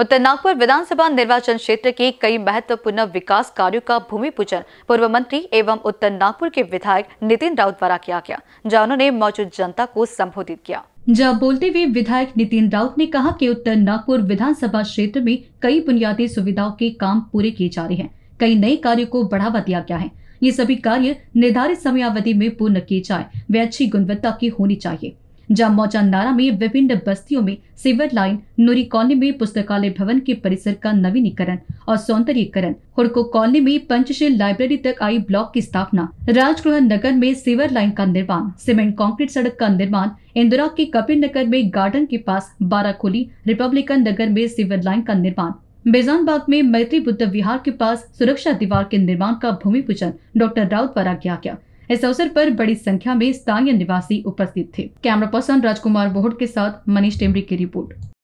उत्तर नागपुर विधानसभा निर्वाचन क्षेत्र के कई महत्वपूर्ण विकास कार्यों का भूमि पूजन पूर्व मंत्री एवं उत्तर नागपुर के विधायक नितिन राउत द्वारा किया गया जहाँ उन्होंने मौजूद जनता को संबोधित किया जहाँ बोलते हुए विधायक नितिन राउत ने कहा कि उत्तर नागपुर विधानसभा क्षेत्र में कई बुनियादी सुविधाओं के काम पूरे किए जा रहे हैं कई नए कार्यो को बढ़ावा दिया गया है ये सभी कार्य निर्धारित समयावधि में पूर्ण किए जाए वे अच्छी गुणवत्ता की होनी चाहिए जामो चंदारा में विभिन्न बस्तियों में सिवर लाइन नूरी कॉलोनी में पुस्तकालय भवन के परिसर का नवीनीकरण और सौंदर्यकरण हुड़को कॉलोनी में पंचशील लाइब्रेरी तक आई ब्लॉक की स्थापना राजगृह नगर में सिवर लाइन का निर्माण सीमेंट कंक्रीट सड़क का निर्माण इंदिरा के कपिल नगर में गार्डन के पास बाराकोली रिपब्लिकन नगर में सिवर लाइन का निर्माण बेजान बाग में मैत्री बुद्ध विहार के पास सुरक्षा दीवार के निर्माण का भूमि पूजन डॉक्टर राउत द्वारा किया गया इस अवसर पर बड़ी संख्या में स्थानीय निवासी उपस्थित थे कैमरा पर्सन राजकुमार बोहट के साथ मनीष टेमरी की रिपोर्ट